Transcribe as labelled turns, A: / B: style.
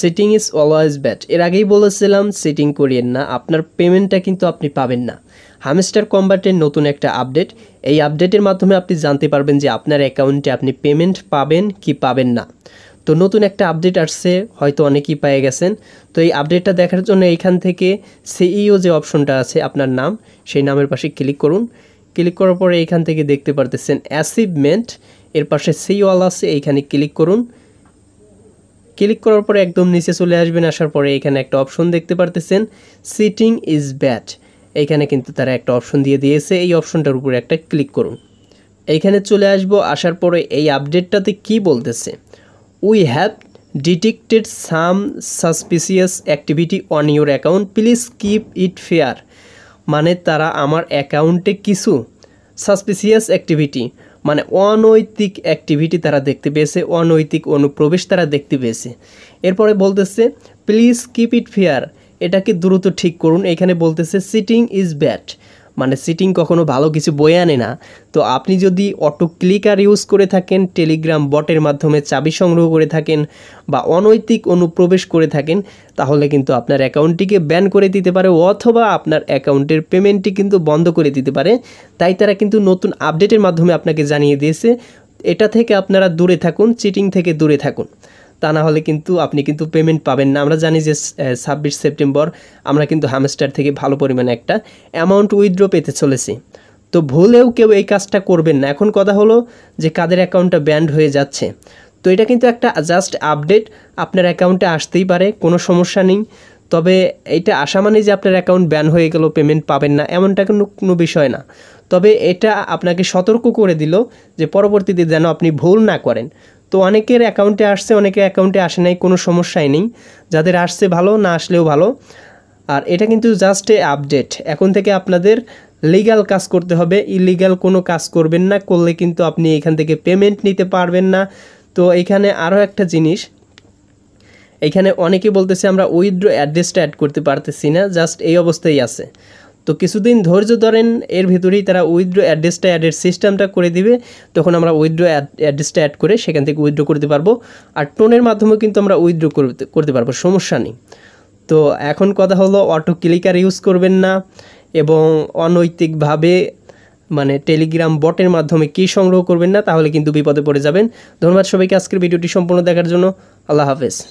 A: setting is always bat এর আগেই বলেছিলাম সেটিং করিয়েন না আপনার পেমেন্টটা কিন্তু আপনি পাবেন না হামস্টার কম্বাটের নতুন একটা আপডেট এই আপডেটের মাধ্যমে আপনি জানতে পারবেন যে আপনার অ্যাকাউন্টে আপনি পেমেন্ট পাবেন কি পাবেন না তো নতুন একটা আপডেট আসছে হয়তো অনেকেই পেয়ে গেছেন তো এই আপডেটটা দেখার জন্য এইখান থেকে সিইও e যে অপশনটা আছে আপনার নাম সেই নামের পাশে ক্লিক করুন ক্লিক করার পরে এইখান থেকে দেখতে পারতেছেন অ্যাসিভমেন্ট এর পাশে সিওয়াল আছে এইখানে ক্লিক করুন ক্লিক করার পরে একদম নিচে চলে আসবেন আসার পরে এখানে একটা অপশন দেখতে পারতেছেন সিটিং ইজ ব্যাট এখানে কিন্তু তারা একটা অপশন দিয়ে দিয়েছে এই অপশনটার উপরে একটা ক্লিক করুন এইখানে চলে আসব আসার পরে এই আপডেটটাতে কি বলতেছে we have detected some suspicious activity on your account please keep it fair মানে তারা আমার অ্যাকাউন্টে কিছু সাসপিসিয়াস অ্যাক্টিভিটি মানে অনৈতিক অ্যাক্টিভিটি তারা দেখতে পেয়েছে অনৈতিক অনুপ্রবেশ তারা দেখতে পেয়েছে এরপরে বলতেছে প্লিজ কিপ ইট ফেয়ার এটাকে দ্রুত ঠিক করুন এখানে বলতেছে সিটিং ইজ ব্যাট মানে সিটিং কখনো ভালো কিছু বয়ে আনে না তো আপনি যদি অটো ক্লিকার ইউজ করে থাকেন টেলিগ্রাম বটের মাধ্যমে চাবি সংগ্রহ করে থাকেন বা অনৈতিক অনুপ্রবেশ করে থাকেন তাহলে কিন্তু আপনার অ্যাকাউন্টটিকে ব্যান করে দিতে পারে অথবা আপনার অ্যাকাউন্টের পেমেন্টটি কিন্তু বন্ধ করে দিতে পারে তাই তারা কিন্তু নতুন আপডেটের মাধ্যমে আপনাকে জানিয়ে দিয়েছে এটা থেকে আপনারা দূরে থাকুন চিটিং থেকে দূরে থাকুন তা না হলে কিন্তু আপনি কিন্তু পেমেন্ট পাবেন না আমরা জানি যে ছাব্বিশ সেপ্টেম্বর আমরা কিন্তু হামস্টার থেকে ভালো পরিমাণে একটা অ্যামাউন্ট উইথড্র পেতে চলেছি তো ভুলেও কেউ এই কাজটা করবেন না এখন কথা হলো যে কাদের অ্যাকাউন্টটা ব্যান্ড হয়ে যাচ্ছে তো এটা কিন্তু একটা জাস্ট আপডেট আপনার অ্যাকাউন্টে আসতেই পারে কোনো সমস্যা নেই তবে এটা আসা মানে যে আপনার অ্যাকাউন্ট ব্যান হয়ে গেল পেমেন্ট পাবেন না এমনটা কোনো কোনো বিষয় না তবে এটা আপনাকে সতর্ক করে দিল যে পরবর্তীতে যেন আপনি ভুল না করেন তো অনেকের অ্যাকাউন্টে আসছে অনেকের অ্যাকাউন্টে আসে নাই কোনো সমস্যাই নেই যাদের আসছে ভালো না আসলেও ভালো আর এটা কিন্তু জাস্ট এ আপডেট এখন থেকে আপনাদের লিগাল কাজ করতে হবে ইলিগাল কোনো কাজ করবেন না করলে কিন্তু আপনি এখান থেকে পেমেন্ট নিতে পারবেন না তো এখানে আরও একটা জিনিস এখানে অনেকে বলতেছে আমরা উইথড্র অ্যাড্রেসটা অ্যাড করতে পারতেছি না জাস্ট এই অবস্থায় আছে তো কিছুদিন ধৈর্য ধরেন এর ভিতরেই তারা উইথড্রো অ্যাড্রেসটা অ্যাডের সিস্টেমটা করে দিবে তখন আমরা উইথড্রো অ্যাড্রেসটা অ্যাড করে সেখান থেকে উইথড্রো করতে পারবো আর টোনের মাধ্যমেও কিন্তু আমরা উইথড্রো করতে পারবো সমস্যা নেই তো এখন কথা হলো অটো ক্লিকার ইউজ করবেন না এবং অনৈতিকভাবে মানে টেলিগ্রাম বটের মাধ্যমে কি সংগ্রহ করবেন না তাহলে কিন্তু বিপদে পড়ে যাবেন ধন্যবাদ সবাইকে আজকের ভিডিওটি সম্পূর্ণ দেখার জন্য আল্লাহ হাফেজ